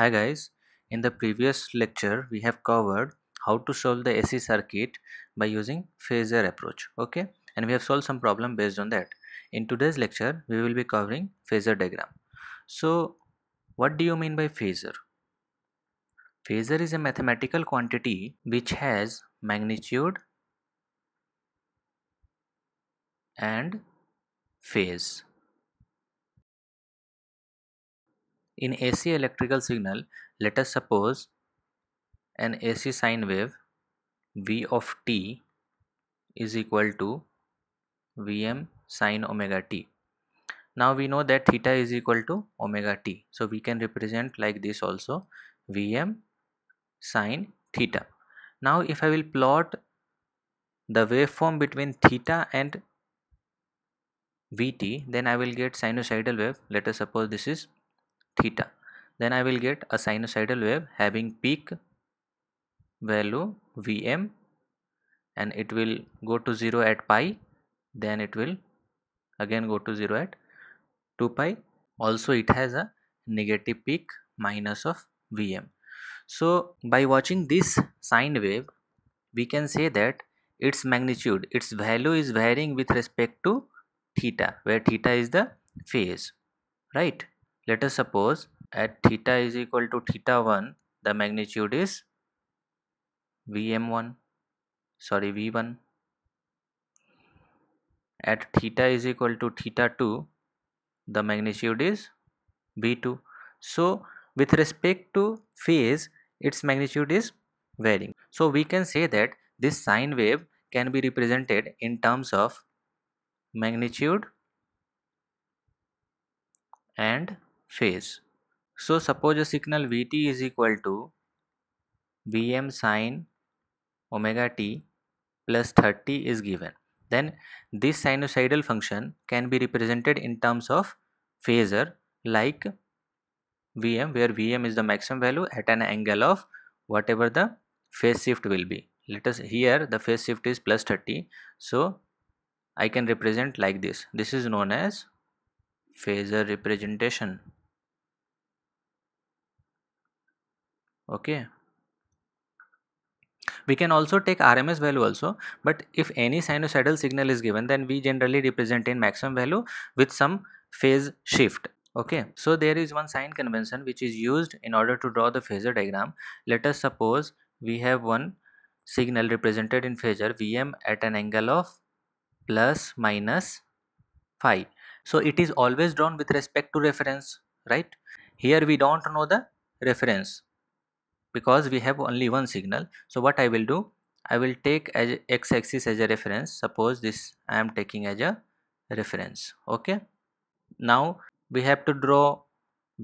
Hi guys, in the previous lecture we have covered how to solve the AC circuit by using phasor approach okay and we have solved some problem based on that. In today's lecture we will be covering phasor diagram. So what do you mean by phasor? Phasor is a mathematical quantity which has magnitude and phase In AC electrical signal, let us suppose an AC sine wave V of t is equal to Vm sine omega t. Now we know that theta is equal to omega t. So we can represent like this also Vm sine theta. Now if I will plot the waveform between theta and Vt then I will get sinusoidal wave. Let us suppose this is theta then I will get a sinusoidal wave having peak value Vm and it will go to 0 at pi then it will again go to 0 at 2 pi also it has a negative peak minus of Vm so by watching this sine wave we can say that its magnitude its value is varying with respect to theta where theta is the phase right let us suppose at theta is equal to theta 1, the magnitude is Vm1, sorry V1. At theta is equal to theta 2, the magnitude is V2. So with respect to phase, its magnitude is varying. So we can say that this sine wave can be represented in terms of magnitude and phase. So suppose a signal Vt is equal to Vm sine omega t plus 30 is given. Then this sinusoidal function can be represented in terms of phasor like Vm where Vm is the maximum value at an angle of whatever the phase shift will be. Let us here the phase shift is plus 30. So I can represent like this. This is known as phasor representation. okay we can also take RMS value also but if any sinusoidal signal is given then we generally represent in maximum value with some phase shift okay so there is one sign convention which is used in order to draw the phasor diagram let us suppose we have one signal represented in phasor Vm at an angle of plus minus phi so it is always drawn with respect to reference right here we don't know the reference because we have only one signal so what I will do I will take as x-axis as a reference suppose this I am taking as a reference okay now we have to draw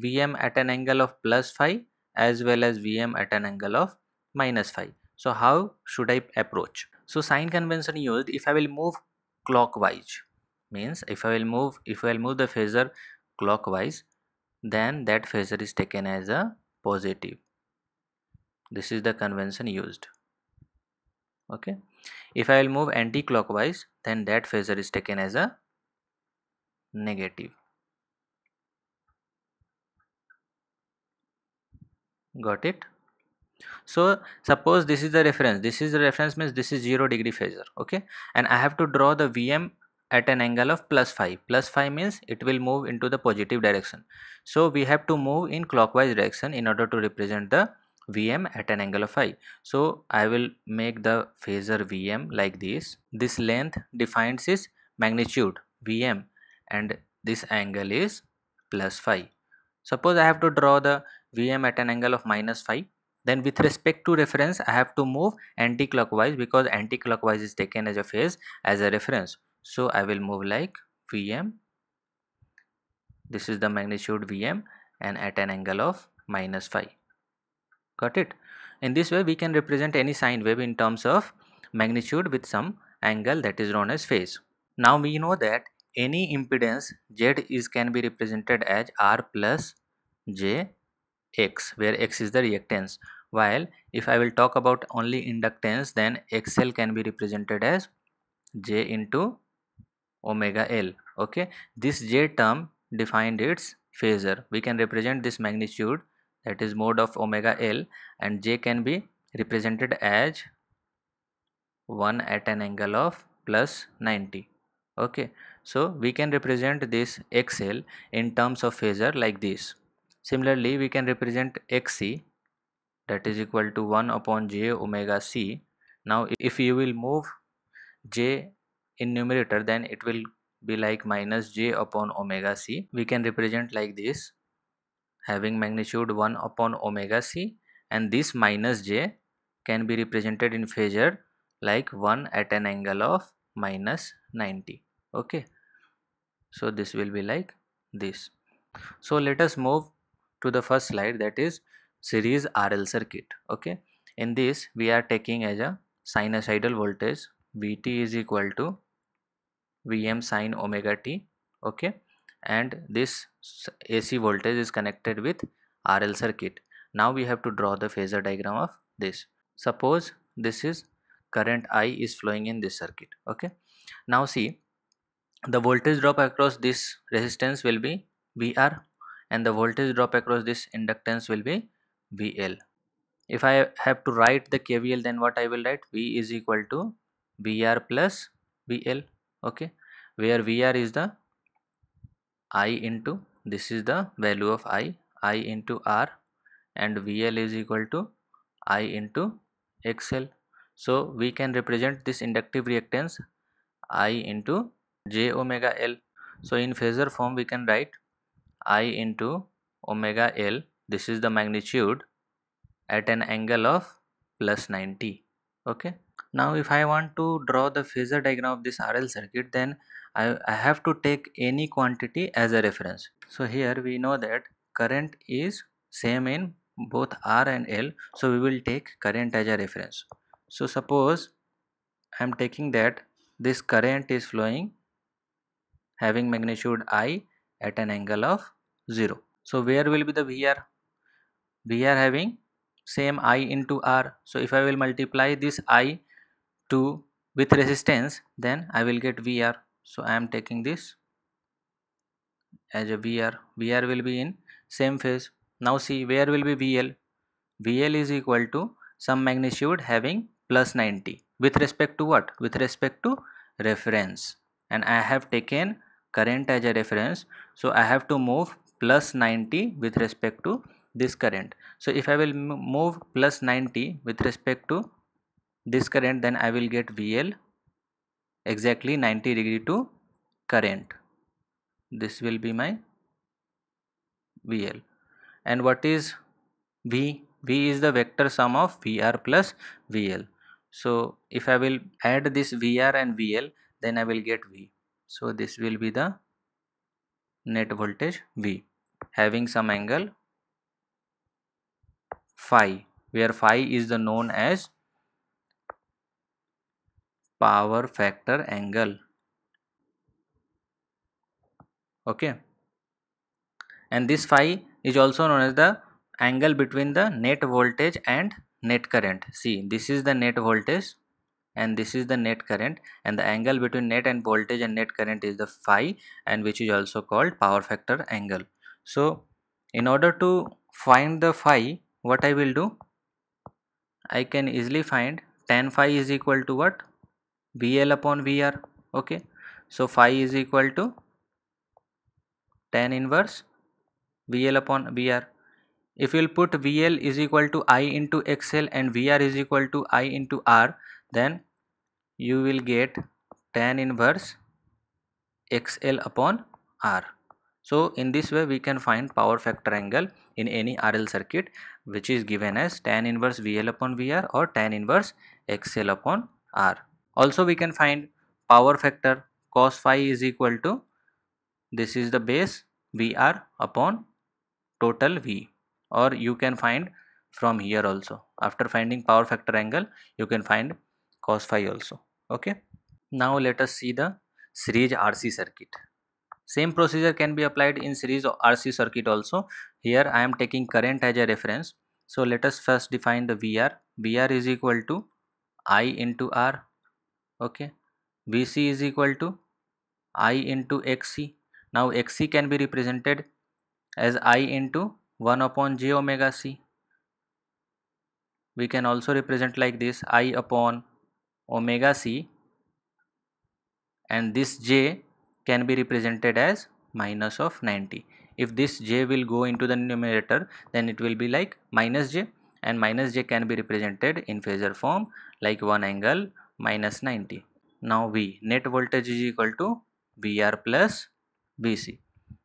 VM at an angle of plus 5 as well as VM at an angle of minus 5 so how should I approach so sign convention used if I will move clockwise means if I will move if I will move the phaser clockwise then that phaser is taken as a positive this is the convention used okay if i will move anti-clockwise then that phasor is taken as a negative got it so suppose this is the reference this is the reference means this is 0 degree phasor okay and i have to draw the vm at an angle of plus 5 plus 5 means it will move into the positive direction so we have to move in clockwise direction in order to represent the vm at an angle of phi so i will make the phaser vm like this this length defines its magnitude vm and this angle is plus phi suppose i have to draw the vm at an angle of minus phi then with respect to reference i have to move anti-clockwise because anti-clockwise is taken as a phase as a reference so i will move like vm this is the magnitude vm and at an angle of minus phi got it in this way we can represent any sine wave in terms of magnitude with some angle that is known as phase now we know that any impedance z is can be represented as r plus j x where x is the reactance while if i will talk about only inductance then xl can be represented as j into omega l okay this j term defined its phasor we can represent this magnitude that is mode of omega L and J can be represented as 1 at an angle of plus 90 okay so we can represent this xl in terms of phasor like this similarly we can represent xc that is equal to 1 upon j omega c now if you will move j in numerator then it will be like minus j upon omega c we can represent like this having magnitude 1 upon omega c and this minus j can be represented in phasor like 1 at an angle of minus 90 okay so this will be like this so let us move to the first slide that is series RL circuit okay in this we are taking as a sinusoidal voltage Vt is equal to Vm sin omega t okay and this AC voltage is connected with RL circuit. Now we have to draw the phasor diagram of this. Suppose this is current I is flowing in this circuit. Okay. Now see the voltage drop across this resistance will be VR and the voltage drop across this inductance will be VL. If I have to write the KVL then what I will write V is equal to VR plus VL okay where VR is the i into this is the value of i i into r and vl is equal to i into xl so we can represent this inductive reactance i into j omega l so in phasor form we can write i into omega l this is the magnitude at an angle of plus 90 okay now if I want to draw the phasor diagram of this RL circuit then I, I have to take any quantity as a reference so here we know that current is same in both R and L so we will take current as a reference so suppose I am taking that this current is flowing having magnitude I at an angle of 0 so where will be the VR we are having same I into R so if I will multiply this I 2 with resistance then I will get VR so I am taking this as a VR VR will be in same phase now see where will be VL VL is equal to some magnitude having plus 90 with respect to what with respect to reference and I have taken current as a reference so I have to move plus 90 with respect to this current so if I will move plus 90 with respect to this current then I will get VL exactly 90 degree to current this will be my VL and what is V V is the vector sum of VR plus VL so if I will add this VR and VL then I will get V so this will be the net voltage V having some angle phi where phi is the known as power factor angle okay and this phi is also known as the angle between the net voltage and net current see this is the net voltage and this is the net current and the angle between net and voltage and net current is the phi and which is also called power factor angle so in order to find the phi what i will do i can easily find tan phi is equal to what VL upon VR okay so phi is equal to tan inverse VL upon VR if you'll put VL is equal to I into XL and VR is equal to I into R then you will get tan inverse XL upon R so in this way we can find power factor angle in any RL circuit which is given as tan inverse VL upon VR or tan inverse XL upon R also we can find power factor cos phi is equal to this is the base vr upon total v or you can find from here also after finding power factor angle you can find cos phi also okay now let us see the series rc circuit same procedure can be applied in series rc circuit also here i am taking current as a reference so let us first define the vr vr is equal to i into r okay bc is equal to i into xc now xc can be represented as i into 1 upon j omega c we can also represent like this i upon omega c and this j can be represented as minus of 90 if this j will go into the numerator then it will be like minus j and minus j can be represented in phasor form like one angle minus 90. Now V net voltage is equal to VR plus VC.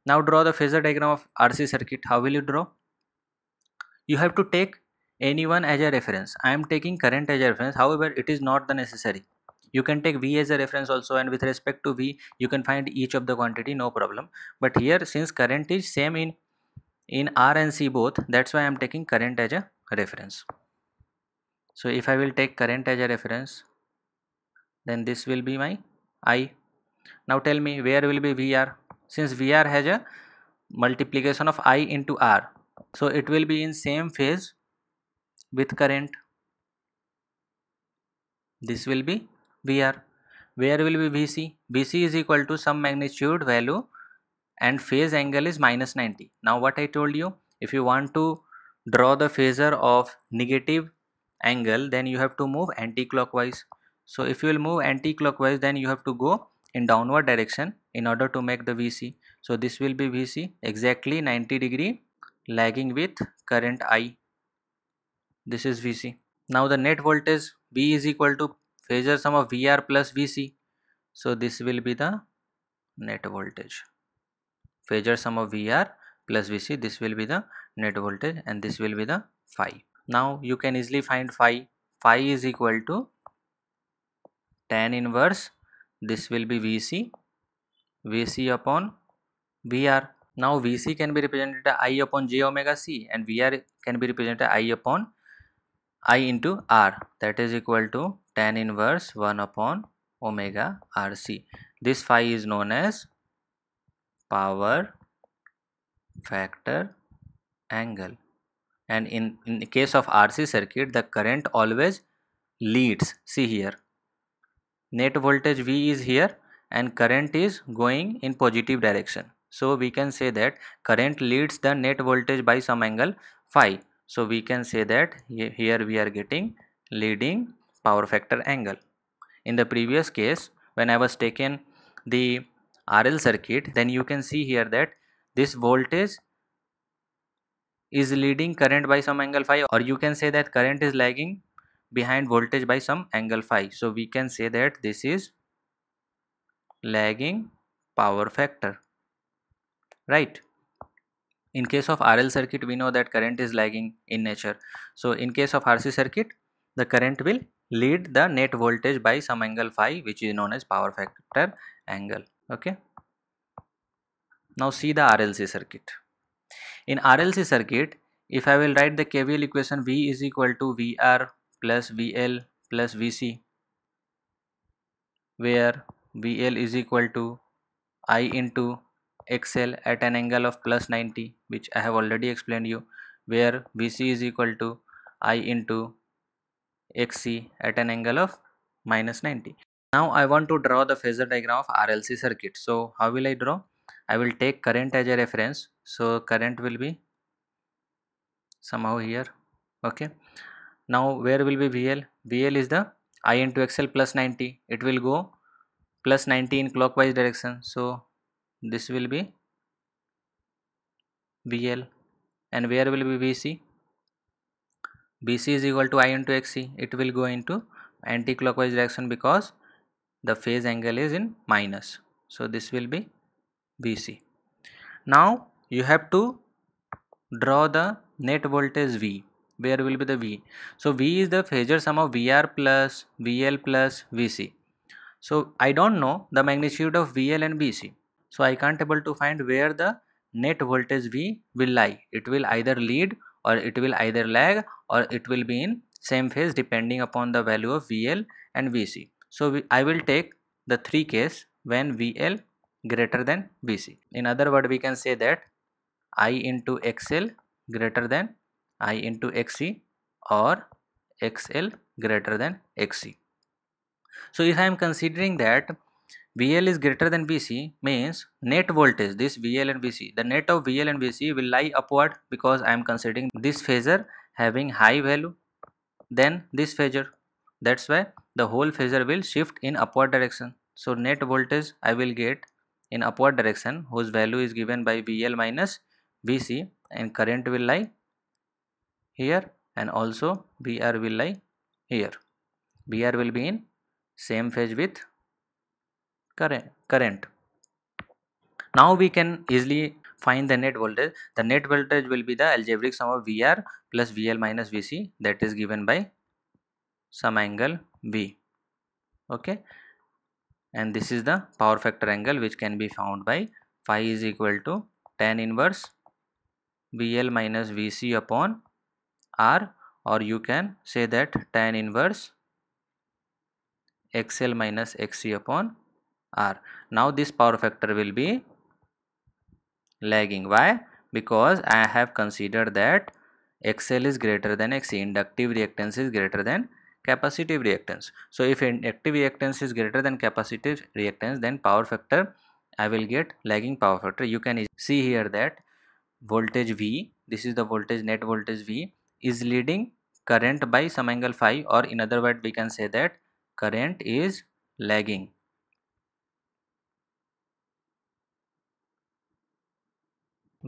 Now draw the phasor diagram of RC circuit. How will you draw? You have to take anyone as a reference. I am taking current as a reference. However, it is not the necessary. You can take V as a reference also and with respect to V, you can find each of the quantity, no problem. But here since current is same in, in R and C both, that's why I am taking current as a reference. So if I will take current as a reference, then this will be my I. Now tell me where will be VR since VR has a multiplication of I into R. So it will be in same phase with current. This will be VR. Where will be VC? VC is equal to some magnitude value and phase angle is minus 90. Now what I told you if you want to draw the phaser of negative angle then you have to move anti-clockwise so if you will move anti-clockwise then you have to go in downward direction in order to make the VC so this will be VC exactly 90 degree lagging with current I this is VC now the net voltage V is equal to phasor sum of VR plus VC so this will be the net voltage phasor sum of VR plus VC this will be the net voltage and this will be the phi now you can easily find phi phi is equal to tan inverse this will be vc vc upon vr now vc can be represented i upon j omega c and vr can be represented i upon i into r that is equal to tan inverse 1 upon omega rc this phi is known as power factor angle and in in case of rc circuit the current always leads see here net voltage V is here and current is going in positive direction. So we can say that current leads the net voltage by some angle phi. So we can say that here we are getting leading power factor angle. In the previous case when I was taken the RL circuit then you can see here that this voltage is leading current by some angle phi or you can say that current is lagging behind voltage by some angle phi so we can say that this is lagging power factor right in case of RL circuit we know that current is lagging in nature so in case of RC circuit the current will lead the net voltage by some angle phi which is known as power factor angle okay now see the RLC circuit in RLC circuit if I will write the KVL equation V is equal to VR plus VL plus VC where VL is equal to I into XL at an angle of plus 90 which I have already explained you where VC is equal to I into XC at an angle of minus 90. Now I want to draw the phasor diagram of RLC circuit. So how will I draw? I will take current as a reference. So current will be somehow here okay now where will be VL VL is the I into XL plus 90 it will go plus 90 in clockwise direction so this will be VL and where will be VC BC is equal to I into XC it will go into anti-clockwise direction because the phase angle is in minus so this will be BC now you have to draw the net voltage V where will be the V so V is the phasor sum of VR plus VL plus VC so I don't know the magnitude of VL and VC so I can't able to find where the net voltage V will lie it will either lead or it will either lag or it will be in same phase depending upon the value of VL and VC so we, I will take the three case when VL greater than VC in other word we can say that I into XL greater than I into XC or XL greater than XC. So if I am considering that VL is greater than VC means net voltage this VL and VC the net of VL and VC will lie upward because I am considering this phasor having high value than this phasor that's why the whole phasor will shift in upward direction so net voltage I will get in upward direction whose value is given by VL minus VC and current will lie here and also BR will lie here. BR will be in same phase with current. Now we can easily find the net voltage. The net voltage will be the algebraic sum of VR plus VL minus VC that is given by some angle V. Okay. And this is the power factor angle which can be found by phi is equal to tan inverse VL minus VC upon r or you can say that tan inverse xl minus xc upon r. Now this power factor will be lagging. Why? Because I have considered that xl is greater than xc, inductive reactance is greater than capacitive reactance. So if inductive reactance is greater than capacitive reactance then power factor I will get lagging power factor. You can see here that voltage V, this is the voltage net voltage V is leading current by some angle phi or in other word we can say that current is lagging.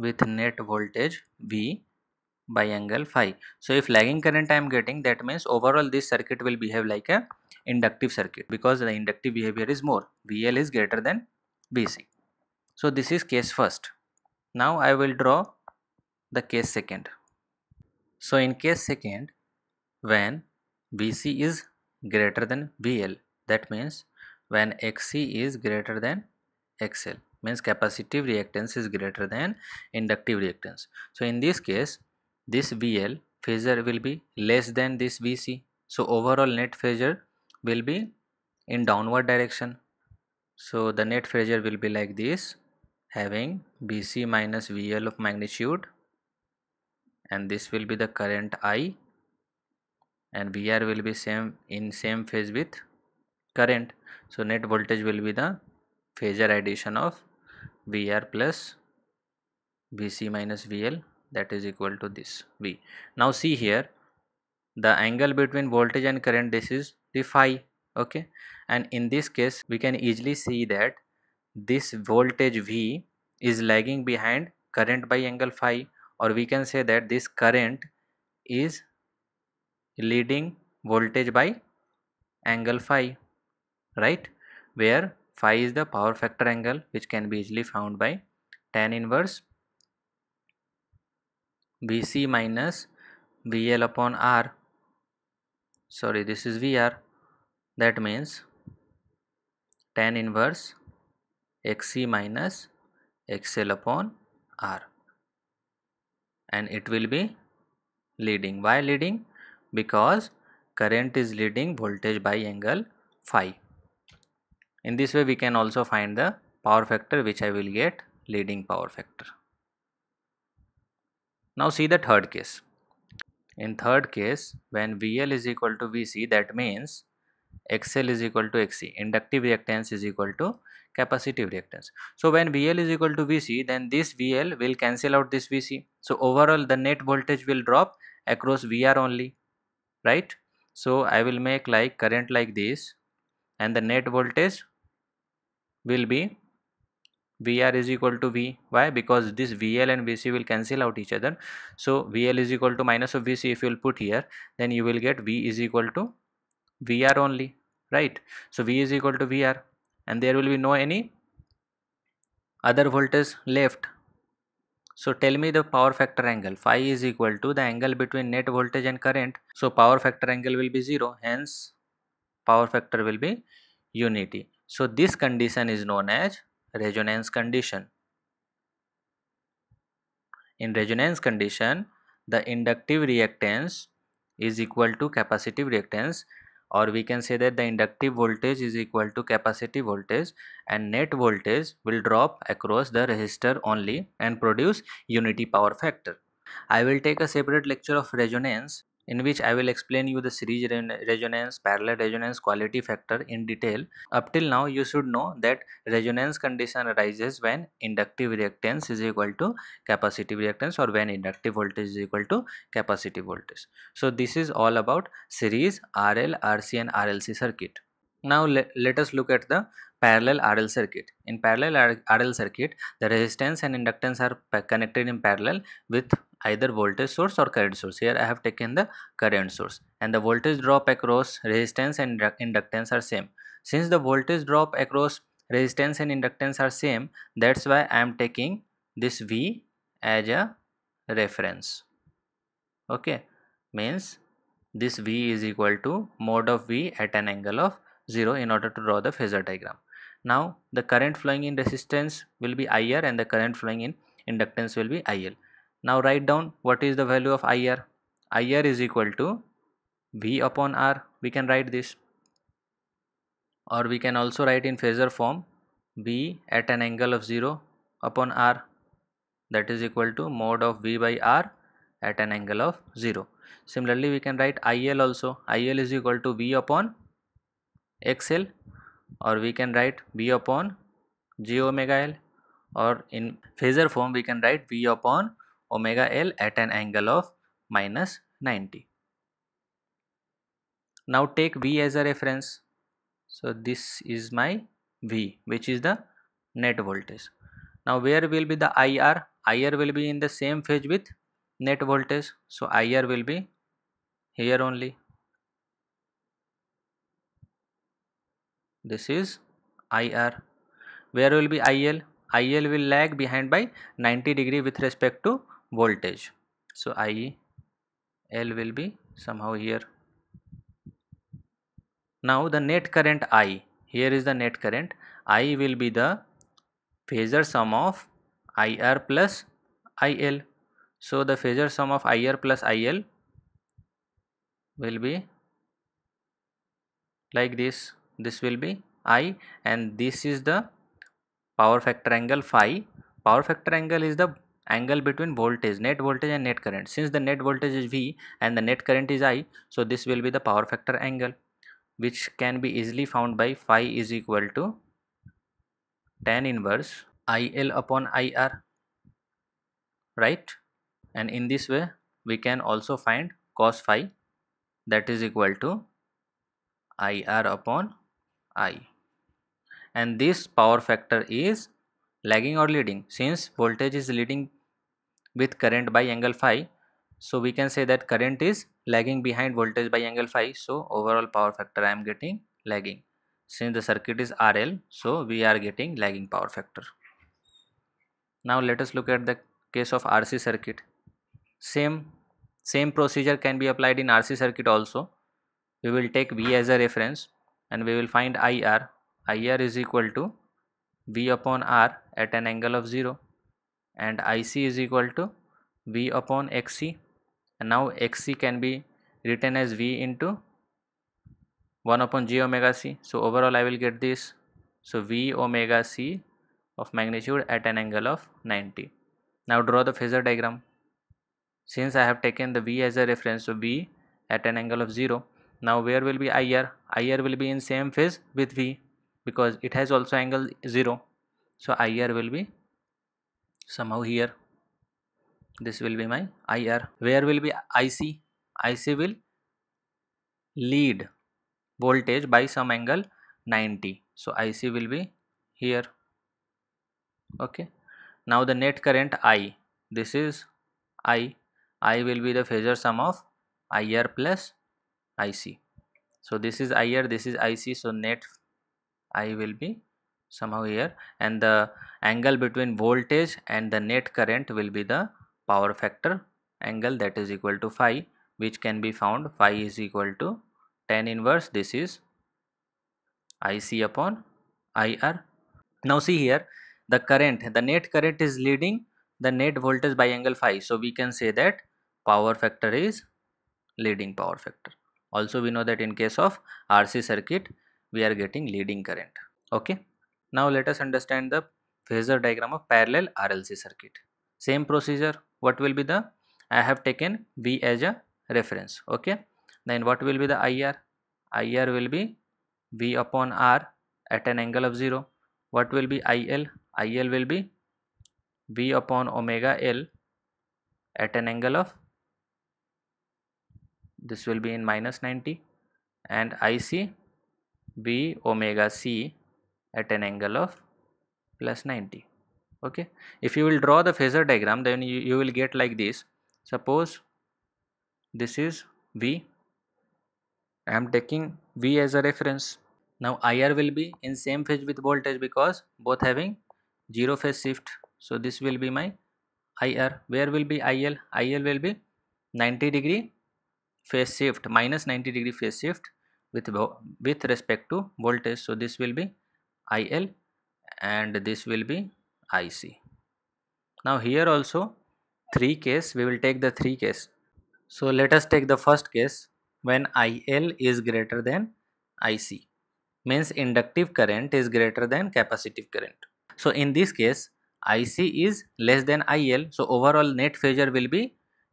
with net voltage V by angle phi. So if lagging current I am getting that means overall this circuit will behave like a inductive circuit because the inductive behavior is more VL is greater than Vc. So this is case first. Now I will draw the case second. So in case second, when BC is greater than BL, that means when XC is greater than XL, means capacitive reactance is greater than inductive reactance. So in this case, this VL phasor will be less than this BC. So overall net phasor will be in downward direction. So the net phasor will be like this having BC minus VL of magnitude and this will be the current I and VR will be same in same phase with current so net voltage will be the phasor addition of VR plus VC minus VL that is equal to this V now see here the angle between voltage and current this is the phi okay and in this case we can easily see that this voltage V is lagging behind current by angle phi or we can say that this current is leading voltage by angle phi right where phi is the power factor angle which can be easily found by tan inverse bc minus vl upon r sorry this is vr that means tan inverse xc minus xl upon r and it will be leading why leading because current is leading voltage by angle phi in this way we can also find the power factor which I will get leading power factor now see the third case in third case when VL is equal to VC that means xl is equal to xc inductive reactance is equal to capacitive reactance so when vl is equal to vc then this vl will cancel out this vc so overall the net voltage will drop across vr only right so i will make like current like this and the net voltage will be vr is equal to v why because this vl and vc will cancel out each other so vl is equal to minus of vc if you will put here then you will get v is equal to VR only, right? So V is equal to VR and there will be no any other voltage left. So tell me the power factor angle. Phi is equal to the angle between net voltage and current. So power factor angle will be 0. Hence power factor will be unity. So this condition is known as resonance condition. In resonance condition, the inductive reactance is equal to capacitive reactance or we can say that the inductive voltage is equal to capacitive voltage and net voltage will drop across the resistor only and produce unity power factor. I will take a separate lecture of resonance in which I will explain you the series resonance, parallel resonance quality factor in detail. Up till now you should know that resonance condition arises when inductive reactance is equal to capacitive reactance or when inductive voltage is equal to capacitive voltage. So this is all about series RL, RC and RLC circuit. Now le let us look at the parallel RL circuit. In parallel RL circuit, the resistance and inductance are connected in parallel with either voltage source or current source. Here I have taken the current source and the voltage drop across resistance and inductance are same. Since the voltage drop across resistance and inductance are same, that's why I am taking this V as a reference. Okay, means this V is equal to mode of V at an angle of 0 in order to draw the phasor diagram. Now the current flowing in resistance will be IR and the current flowing in inductance will be IL. Now write down what is the value of IR. IR is equal to V upon R. We can write this or we can also write in phasor form V at an angle of 0 upon R that is equal to mod of V by R at an angle of 0. Similarly, we can write IL also. IL is equal to V upon xl or we can write v upon j omega l or in phasor form we can write v upon omega l at an angle of minus 90. Now take v as a reference. So this is my v which is the net voltage. Now where will be the IR? IR will be in the same phase with net voltage. So IR will be here only this is IR where will be IL IL will lag behind by 90 degree with respect to voltage so IL will be somehow here now the net current I here is the net current I will be the phasor sum of IR plus IL so the phasor sum of IR plus IL will be like this this will be i and this is the power factor angle phi power factor angle is the angle between voltage net voltage and net current since the net voltage is v and the net current is i so this will be the power factor angle which can be easily found by phi is equal to tan inverse il upon ir right and in this way we can also find cos phi that is equal to ir upon I and this power factor is lagging or leading since voltage is leading with current by angle phi so we can say that current is lagging behind voltage by angle phi so overall power factor I am getting lagging since the circuit is RL so we are getting lagging power factor. Now let us look at the case of RC circuit same same procedure can be applied in RC circuit also we will take V as a reference and we will find IR. IR is equal to V upon R at an angle of 0 and IC is equal to V upon XC and now XC can be written as V into 1 upon G omega C. So overall I will get this. So V omega C of magnitude at an angle of 90. Now draw the phasor diagram. Since I have taken the V as a reference, so V at an angle of 0 now where will be IR IR will be in same phase with V because it has also angle 0 so IR will be somehow here this will be my IR where will be IC IC will lead voltage by some angle 90 so IC will be here okay now the net current I this is I I will be the phasor sum of IR plus IC so this is IR this is IC so net I will be somehow here and the angle between voltage and the net current will be the power factor angle that is equal to phi which can be found phi is equal to tan inverse this is IC upon IR now see here the current the net current is leading the net voltage by angle phi so we can say that power factor is leading power factor also we know that in case of RC circuit we are getting leading current okay. Now let us understand the phasor diagram of parallel RLC circuit. Same procedure what will be the I have taken V as a reference okay. Then what will be the IR? IR will be V upon R at an angle of 0. What will be IL? IL will be V upon omega L at an angle of this will be in minus 90 and IC B omega C at an angle of plus 90 okay if you will draw the phasor diagram then you, you will get like this suppose this is V I am taking V as a reference now IR will be in same phase with voltage because both having zero phase shift so this will be my IR where will be IL IL will be 90 degree phase shift minus 90 degree phase shift with with respect to voltage so this will be IL and this will be IC now here also three case we will take the three case so let us take the first case when IL is greater than IC means inductive current is greater than capacitive current so in this case IC is less than IL so overall net phasor will be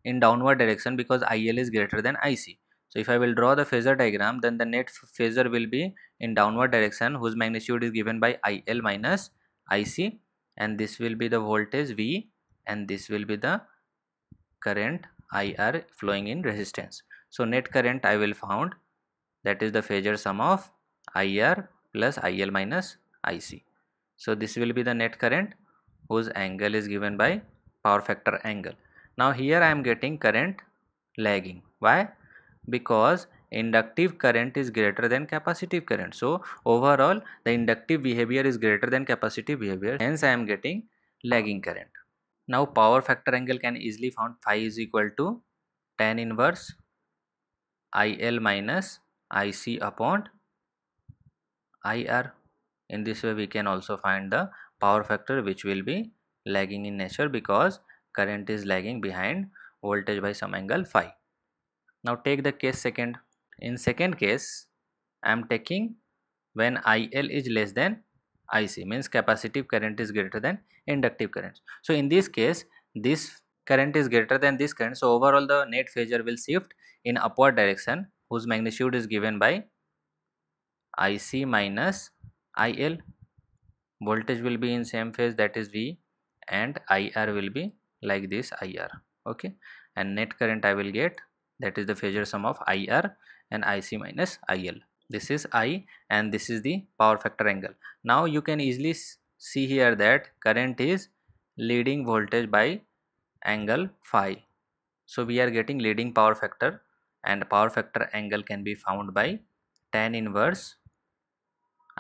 in downward direction because IL is greater than IC. So if I will draw the phasor diagram then the net phasor will be in downward direction whose magnitude is given by IL minus IC and this will be the voltage V and this will be the current IR flowing in resistance. So net current I will found that is the phasor sum of IR plus IL minus IC. So this will be the net current whose angle is given by power factor angle. Now here I am getting current lagging. Why? Because inductive current is greater than capacitive current. So overall the inductive behavior is greater than capacitive behavior. Hence I am getting lagging current. Now power factor angle can easily found phi is equal to tan inverse IL minus IC upon IR. In this way we can also find the power factor which will be lagging in nature because current is lagging behind voltage by some angle phi. Now take the case second. In second case, I am taking when IL is less than IC means capacitive current is greater than inductive current. So in this case, this current is greater than this current. So overall the net phasor will shift in upward direction whose magnitude is given by IC minus IL. Voltage will be in same phase that is V and IR will be like this IR okay and net current I will get that is the phasor sum of IR and IC minus IL this is I and this is the power factor angle now you can easily see here that current is leading voltage by angle phi so we are getting leading power factor and power factor angle can be found by tan inverse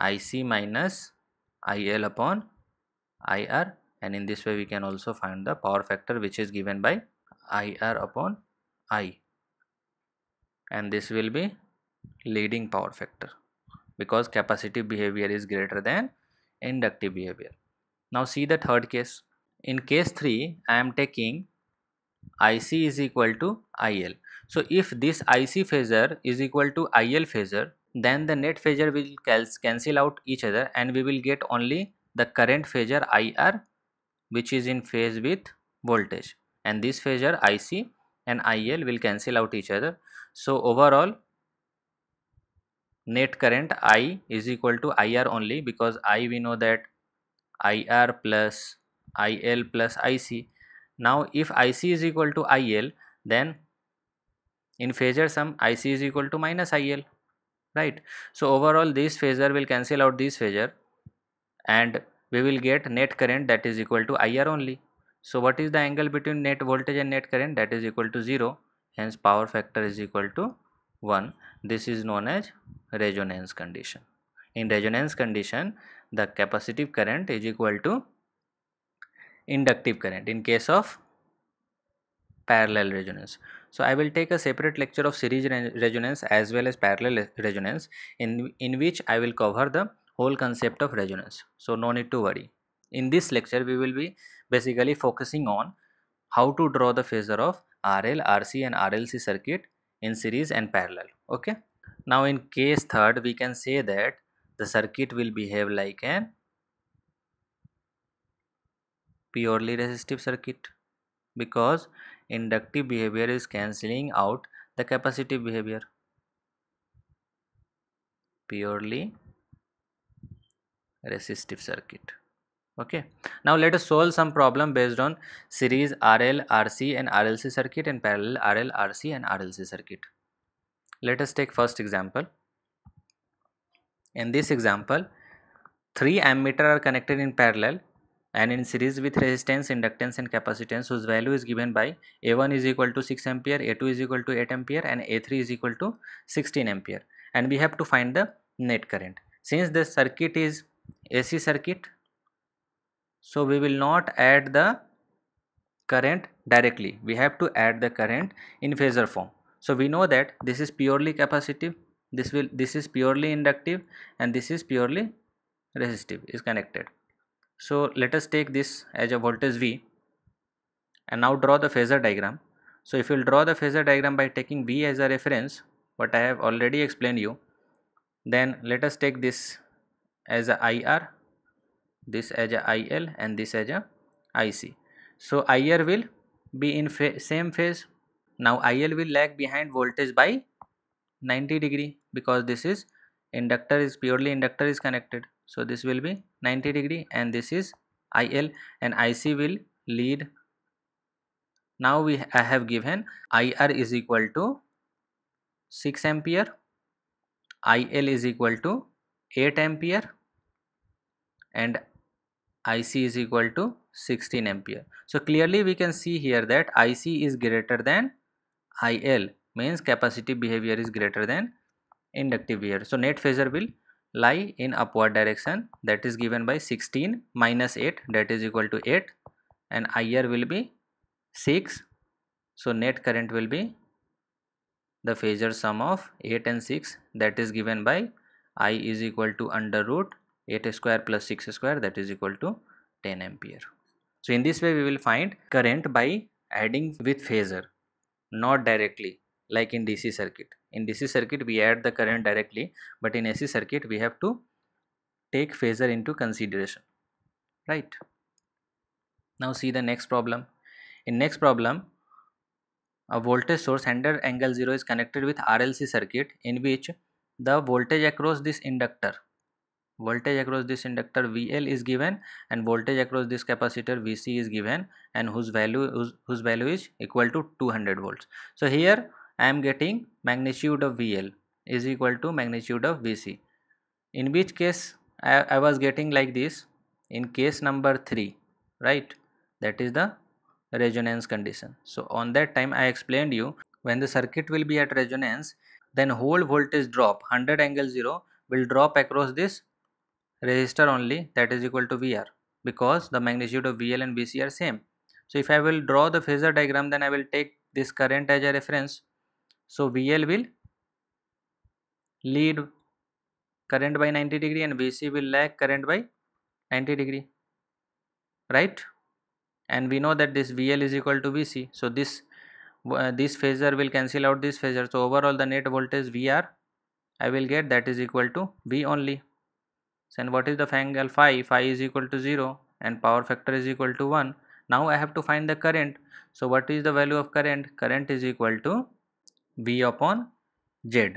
IC minus IL upon IR and in this way we can also find the power factor which is given by IR upon I and this will be leading power factor because capacitive behavior is greater than inductive behavior. Now see the third case. In case 3 I am taking IC is equal to IL. So if this IC phasor is equal to IL phasor then the net phasor will cancel out each other and we will get only the current phasor IR which is in phase with voltage and this phasor IC and IL will cancel out each other. So, overall net current I is equal to IR only because I we know that IR plus IL plus IC. Now, if IC is equal to IL then in phasor sum IC is equal to minus IL right. So, overall this phasor will cancel out this phasor and we will get net current that is equal to IR only. So what is the angle between net voltage and net current that is equal to 0 hence power factor is equal to 1 this is known as resonance condition. In resonance condition the capacitive current is equal to inductive current in case of parallel resonance. So I will take a separate lecture of series resonance as well as parallel resonance in, in which I will cover the whole concept of resonance so no need to worry in this lecture we will be basically focusing on how to draw the phasor of RL, RC and RLC circuit in series and parallel okay now in case third we can say that the circuit will behave like an purely resistive circuit because inductive behavior is cancelling out the capacitive behavior purely resistive circuit okay now let us solve some problem based on series rl rc and rlc circuit and parallel rl rc and rlc circuit let us take first example in this example three ammeter are connected in parallel and in series with resistance inductance and capacitance whose value is given by a1 is equal to 6 ampere a2 is equal to 8 ampere and a3 is equal to 16 ampere and we have to find the net current since the circuit is AC circuit. So, we will not add the current directly. We have to add the current in phasor form. So, we know that this is purely capacitive, this will this is purely inductive and this is purely resistive is connected. So, let us take this as a voltage V and now draw the phasor diagram. So, if you will draw the phasor diagram by taking V as a reference, what I have already explained you, then let us take this as a IR, this as a IL and this as a IC. So IR will be in fa same phase. Now IL will lag behind voltage by 90 degree because this is inductor is purely inductor is connected. So this will be 90 degree and this is IL and IC will lead. Now we I have given IR is equal to 6 ampere, IL is equal to 8 ampere and IC is equal to 16 ampere. So clearly we can see here that IC is greater than IL means capacitive behavior is greater than inductive behavior. So net phasor will lie in upward direction that is given by 16 minus 8 that is equal to 8 and IR will be 6. So net current will be the phasor sum of 8 and 6 that is given by I is equal to under root 8 square plus 6 square that is equal to 10 ampere. So in this way we will find current by adding with phasor not directly like in DC circuit. In DC circuit we add the current directly but in AC circuit we have to take phasor into consideration right. Now see the next problem. In next problem a voltage source under angle 0 is connected with RLC circuit in which the voltage across this inductor voltage across this inductor VL is given and voltage across this capacitor VC is given and whose value whose, whose value is equal to 200 volts. So here I am getting magnitude of VL is equal to magnitude of VC in which case I, I was getting like this in case number 3 right that is the resonance condition. So on that time I explained you when the circuit will be at resonance then whole voltage drop 100 angle 0 will drop across this resistor only that is equal to VR because the magnitude of VL and VC are same. So if I will draw the phasor diagram then I will take this current as a reference. So VL will lead current by 90 degree and VC will lag current by 90 degree right and we know that this VL is equal to VC so this uh, this phasor will cancel out this phasor so overall the net voltage VR I will get that is equal to V only and what is the Fangel phi? Phi is equal to 0 and power factor is equal to 1. Now I have to find the current. So what is the value of current? Current is equal to V upon Z.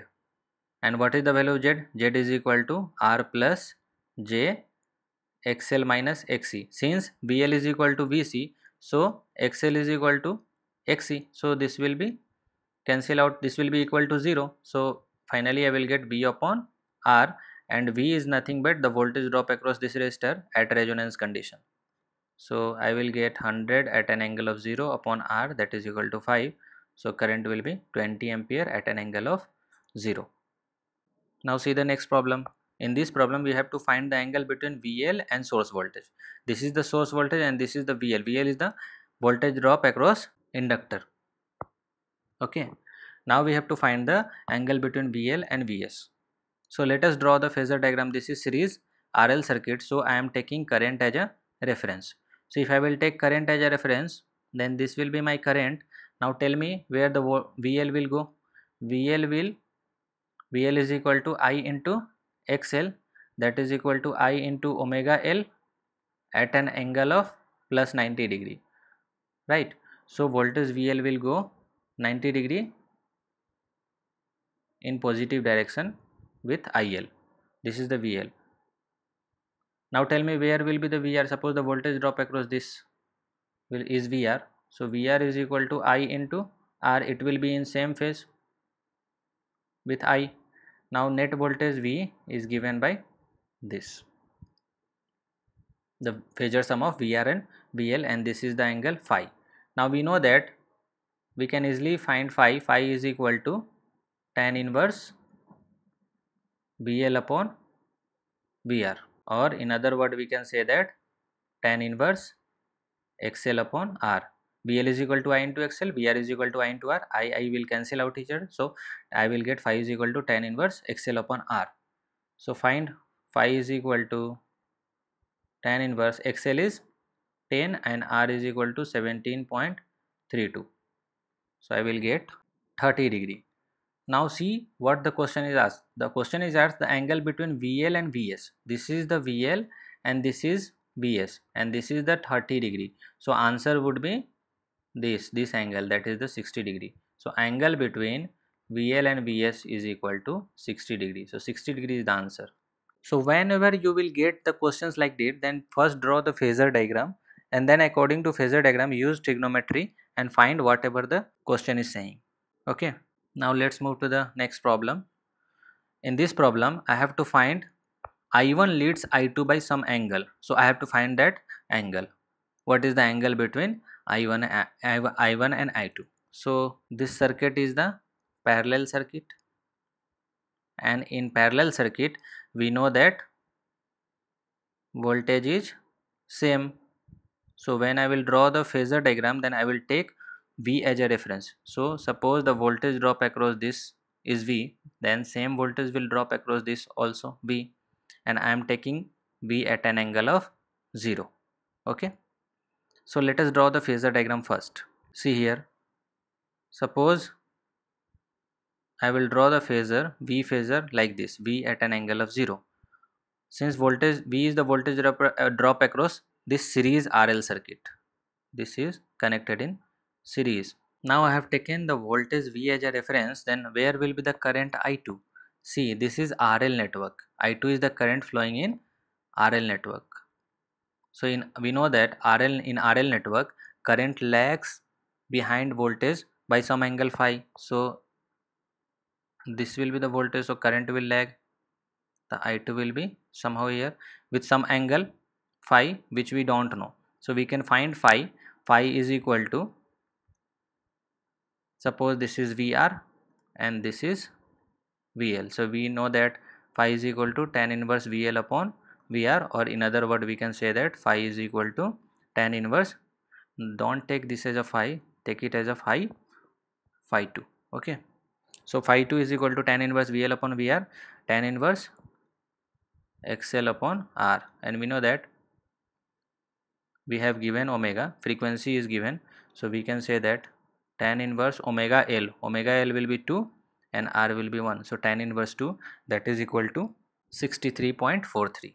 And what is the value of Z? Z is equal to R plus J XL minus XC. Since VL is equal to VC, so XL is equal to XC. So this will be cancel out. This will be equal to 0. So finally I will get V upon R and V is nothing but the voltage drop across this resistor at resonance condition. So I will get 100 at an angle of 0 upon R that is equal to 5. So current will be 20 ampere at an angle of 0. Now see the next problem. In this problem we have to find the angle between VL and source voltage. This is the source voltage and this is the VL. VL is the voltage drop across inductor. Okay. Now we have to find the angle between VL and VS. So let us draw the phasor diagram. This is series RL circuit. So I am taking current as a reference. So if I will take current as a reference, then this will be my current. Now tell me where the VL will go. VL will VL is equal to I into XL that is equal to I into omega L at an angle of plus 90 degree right so voltage VL will go 90 degree in positive direction with IL. This is the VL. Now tell me where will be the VR. Suppose the voltage drop across this will is VR. So VR is equal to I into R. It will be in same phase with I. Now net voltage V is given by this. The phasor sum of VR and VL and this is the angle phi. Now we know that we can easily find phi. Phi is equal to tan inverse BL upon BR or in other word we can say that tan inverse XL upon R. BL is equal to I into XL, BR is equal to I into R, I, I will cancel out each other. So, I will get phi is equal to tan inverse XL upon R. So, find phi is equal to tan inverse XL is 10 and R is equal to 17.32. So, I will get 30 degree. Now see what the question is asked. The question is asked the angle between VL and VS. This is the VL and this is VS and this is the 30 degree. So answer would be this, this angle that is the 60 degree. So angle between VL and VS is equal to 60 degree. So 60 degree is the answer. So whenever you will get the questions like this, then first draw the phasor diagram and then according to phasor diagram use trigonometry and find whatever the question is saying. Okay. Now let's move to the next problem. In this problem, I have to find I1 leads I2 by some angle. So I have to find that angle. What is the angle between I1, I1 and I2? So this circuit is the parallel circuit. And in parallel circuit, we know that voltage is same. So when I will draw the phasor diagram, then I will take V as a reference. So suppose the voltage drop across this is V then same voltage will drop across this also V and I am taking V at an angle of 0. Okay. So let us draw the phasor diagram first. See here. Suppose I will draw the phasor V phasor like this V at an angle of 0. Since voltage V is the voltage drop, uh, drop across this series RL circuit. This is connected in series. Now I have taken the voltage V as a reference then where will be the current I2? See this is RL network. I2 is the current flowing in RL network. So in we know that RL in RL network current lags behind voltage by some angle phi. So this will be the voltage so current will lag the I2 will be somehow here with some angle phi which we don't know. So we can find phi phi is equal to suppose this is VR and this is VL so we know that phi is equal to tan inverse VL upon VR or in other word we can say that phi is equal to tan inverse don't take this as a phi take it as a phi phi 2 okay so phi 2 is equal to tan inverse VL upon VR tan inverse XL upon R and we know that we have given omega frequency is given so we can say that tan inverse omega L. Omega L will be 2 and R will be 1. So tan inverse 2 that is equal to 63.43.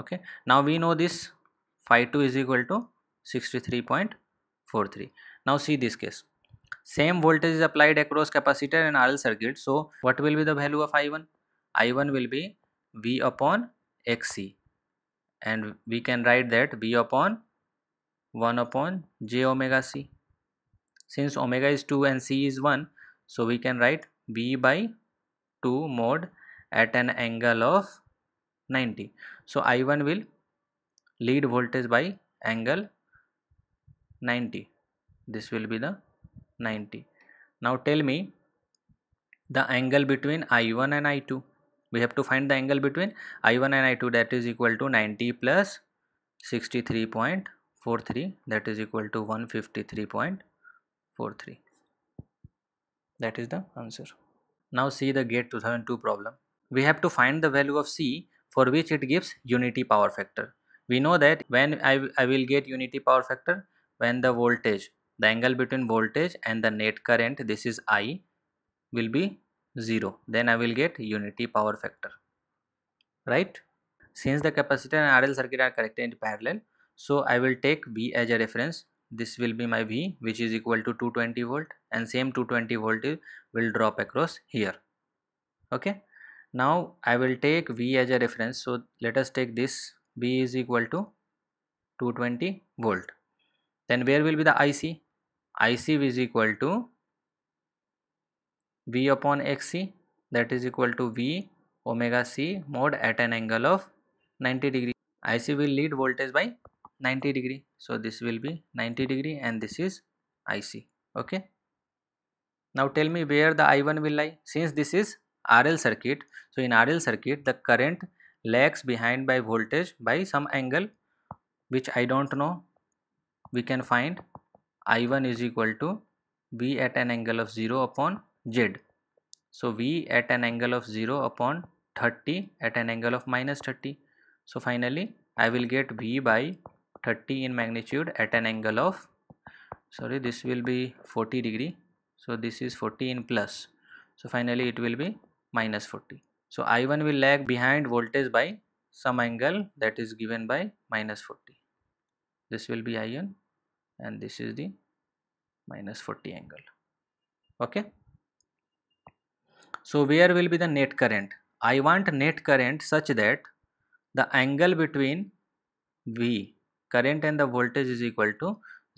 Okay. Now we know this phi 2 is equal to 63.43. Now see this case. Same voltage is applied across capacitor and RL circuit. So what will be the value of I1? I1 will be V upon XC and we can write that V upon 1 upon j omega c. Since omega is 2 and c is 1, so we can write b by 2 mod at an angle of 90. So I1 will lead voltage by angle 90. This will be the 90. Now tell me the angle between I1 and I2. We have to find the angle between I1 and I2 that is equal to 90 plus point. 43 that is equal to 153.43 that is the answer now see the gate 2002 problem we have to find the value of c for which it gives unity power factor we know that when I, I will get unity power factor when the voltage the angle between voltage and the net current this is i will be 0 then I will get unity power factor right since the capacitor and RL circuit are connected in parallel so I will take V as a reference this will be my V which is equal to 220 volt and same 220 volt will drop across here okay now I will take V as a reference so let us take this V is equal to 220 volt then where will be the IC IC is equal to V upon XC that is equal to V omega C mode at an angle of 90 degree IC will lead voltage by 90 degree so this will be 90 degree and this is IC okay now tell me where the I1 will lie since this is RL circuit so in RL circuit the current lags behind by voltage by some angle which I don't know we can find I1 is equal to V at an angle of 0 upon Z so V at an angle of 0 upon 30 at an angle of minus 30 so finally I will get V by 30 in magnitude at an angle of sorry this will be 40 degree so this is 40 in plus so finally it will be minus 40 so i1 will lag behind voltage by some angle that is given by minus 40 this will be i1 and this is the minus 40 angle okay so where will be the net current i want net current such that the angle between v current and the voltage is equal to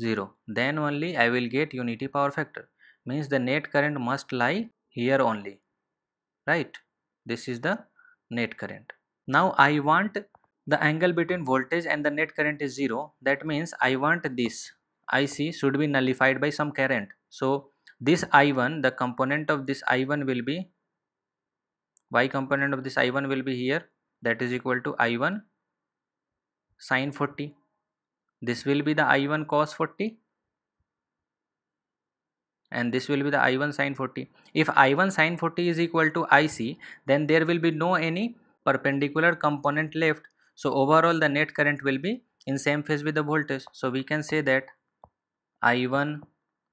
0 then only I will get unity power factor means the net current must lie here only right this is the net current now I want the angle between voltage and the net current is 0 that means I want this IC should be nullified by some current so this I1 the component of this I1 will be y component of this I1 will be here that is equal to I1 sine 40 this will be the I1 cos 40 and this will be the I1 sin 40. If I1 sin 40 is equal to IC then there will be no any perpendicular component left. So overall the net current will be in same phase with the voltage. So we can say that I1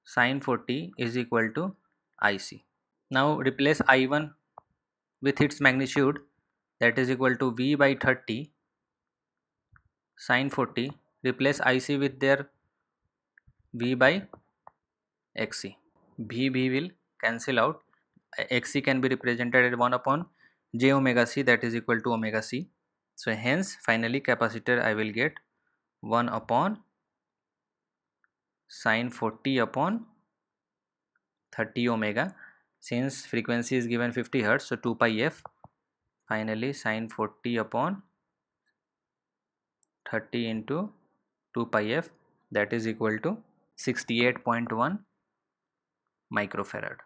sin 40 is equal to IC. Now replace I1 with its magnitude that is equal to V by 30 sin 40 replace IC with their V by XC. V will cancel out. XC can be represented as 1 upon j omega c that is equal to omega c. So hence finally capacitor I will get 1 upon sine 40 upon 30 omega since frequency is given 50 hertz so 2 pi f finally sine 40 upon 30 into 2 pi f that is equal to 68.1 microfarad.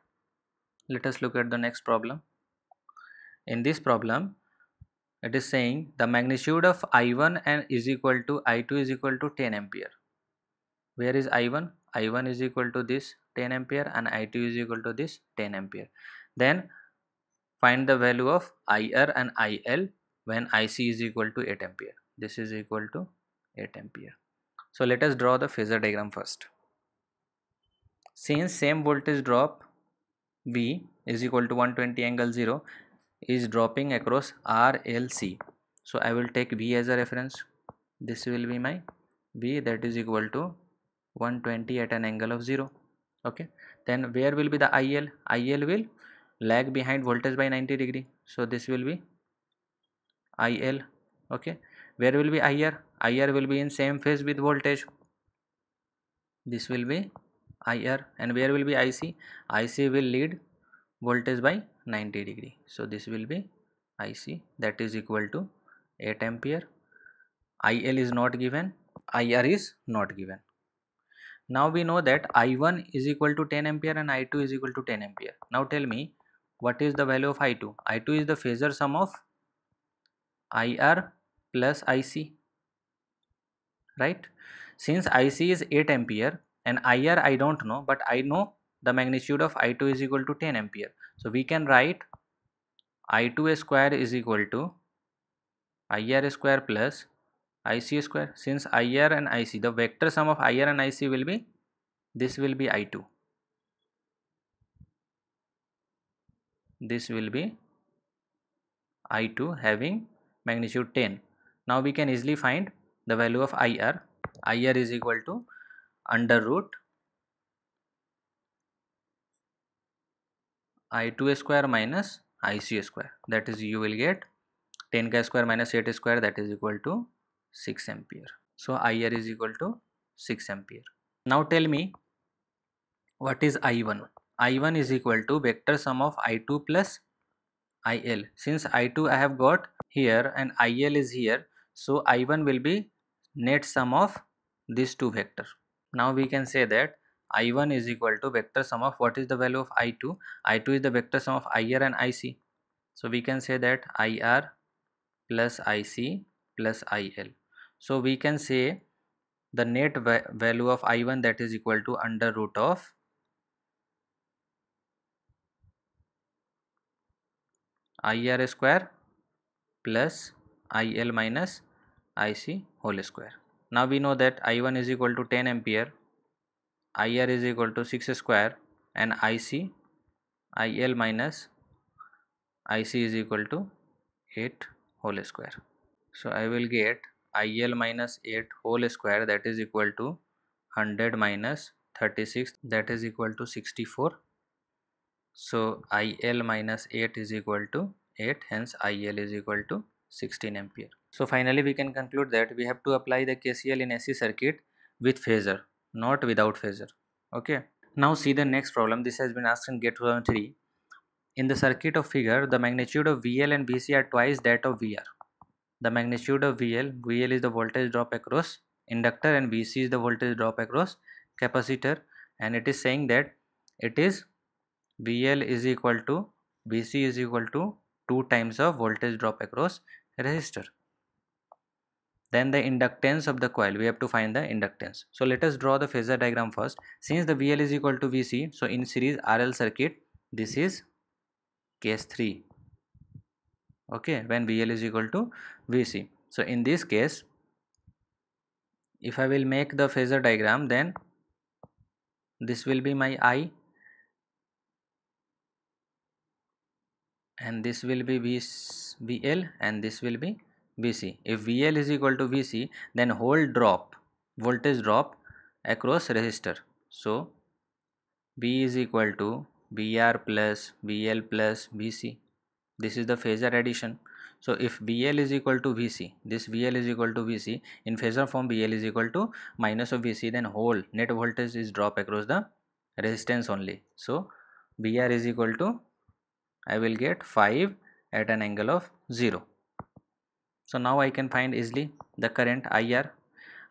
Let us look at the next problem. In this problem, it is saying the magnitude of I1 and is equal to I2 is equal to 10 ampere. Where is I1? I1 is equal to this 10 ampere and I2 is equal to this 10 ampere. Then find the value of IR and IL when IC is equal to 8 ampere. This is equal to 8 ampere. So let us draw the phasor diagram first. Since same voltage drop V is equal to 120 angle 0 is dropping across RLC. So I will take V as a reference. This will be my V that is equal to 120 at an angle of 0. Okay. Then where will be the IL? IL will lag behind voltage by 90 degree. So this will be IL. Okay. Where will be IR? IR will be in same phase with voltage this will be IR and where will be IC IC will lead voltage by 90 degree so this will be IC that is equal to 8 ampere IL is not given IR is not given now we know that I1 is equal to 10 ampere and I2 is equal to 10 ampere now tell me what is the value of I2 I2 is the phasor sum of IR plus IC right. Since IC is 8 ampere and IR I don't know but I know the magnitude of I2 is equal to 10 ampere. So we can write I2 square is equal to IR square plus IC square since IR and IC the vector sum of IR and IC will be this will be I2 this will be I2 having magnitude 10 now we can easily find the value of IR. IR is equal to under root I2 square minus IC square that is you will get 10 k square minus 8 square that is equal to 6 ampere. So IR is equal to 6 ampere. Now tell me what is I1? I1 is equal to vector sum of I2 plus IL. Since I2 I have got here and IL is here so I1 will be net sum of these two vector. Now we can say that i1 is equal to vector sum of what is the value of i2 i2 is the vector sum of ir and ic so we can say that ir plus ic plus il so we can say the net va value of i1 that is equal to under root of ir square plus il minus ic whole square. Now we know that I1 is equal to 10 ampere, IR is equal to 6 square and IC IL minus IC is equal to 8 whole square. So I will get IL minus 8 whole square that is equal to 100 minus 36 that is equal to 64. So IL minus 8 is equal to 8 hence IL is equal to 16 ampere. So finally we can conclude that we have to apply the KCL in AC circuit with phasor not without phasor okay. Now see the next problem this has been asked in gate 2003. In the circuit of figure the magnitude of VL and VC are twice that of VR. The magnitude of VL, VL is the voltage drop across inductor and VC is the voltage drop across capacitor and it is saying that it is VL is equal to VC is equal to 2 times of voltage drop across resistor. Then the inductance of the coil, we have to find the inductance. So let us draw the phasor diagram first. Since the VL is equal to VC, so in series RL circuit, this is case 3. Okay, when VL is equal to VC. So in this case, if I will make the phasor diagram, then this will be my I and this will be VL and this will be VC. If VL is equal to VC, then whole drop, voltage drop across resistor. So, V is equal to VR plus VL plus VC. This is the phasor addition. So, if VL is equal to VC, this VL is equal to VC, in phasor form VL is equal to minus of VC, then whole net voltage is drop across the resistance only. So, VR is equal to, I will get 5 at an angle of 0. So now I can find easily the current IR.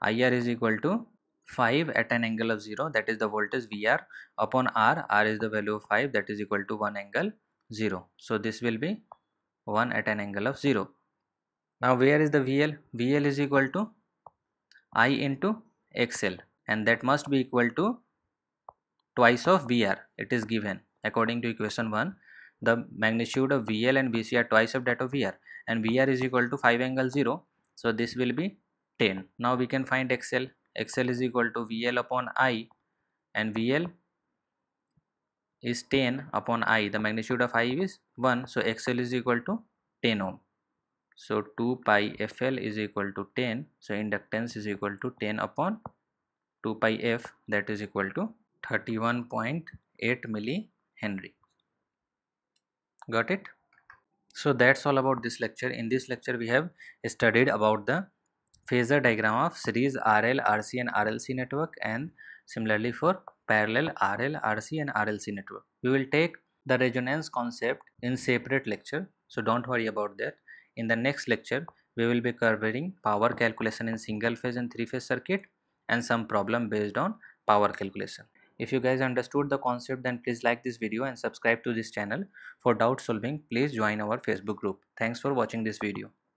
IR is equal to 5 at an angle of 0 that is the voltage VR upon R. R is the value of 5 that is equal to 1 angle 0. So this will be 1 at an angle of 0. Now where is the VL? VL is equal to I into XL and that must be equal to twice of VR. It is given according to equation 1 the magnitude of VL and V C are twice of that of VR and VR is equal to 5 angle 0. So this will be 10. Now we can find XL. XL is equal to VL upon I and VL is 10 upon I. The magnitude of I is 1. So XL is equal to 10 ohm. So 2 pi FL is equal to 10. So inductance is equal to 10 upon 2 pi F that is equal to 31.8 milli Henry. Got it? so that's all about this lecture in this lecture we have studied about the phasor diagram of series RL, RC and RLC network and similarly for parallel RL, RC and RLC network. We will take the resonance concept in separate lecture so don't worry about that. In the next lecture we will be covering power calculation in single phase and three phase circuit and some problem based on power calculation. If you guys understood the concept then please like this video and subscribe to this channel. For doubt solving please join our Facebook group. Thanks for watching this video.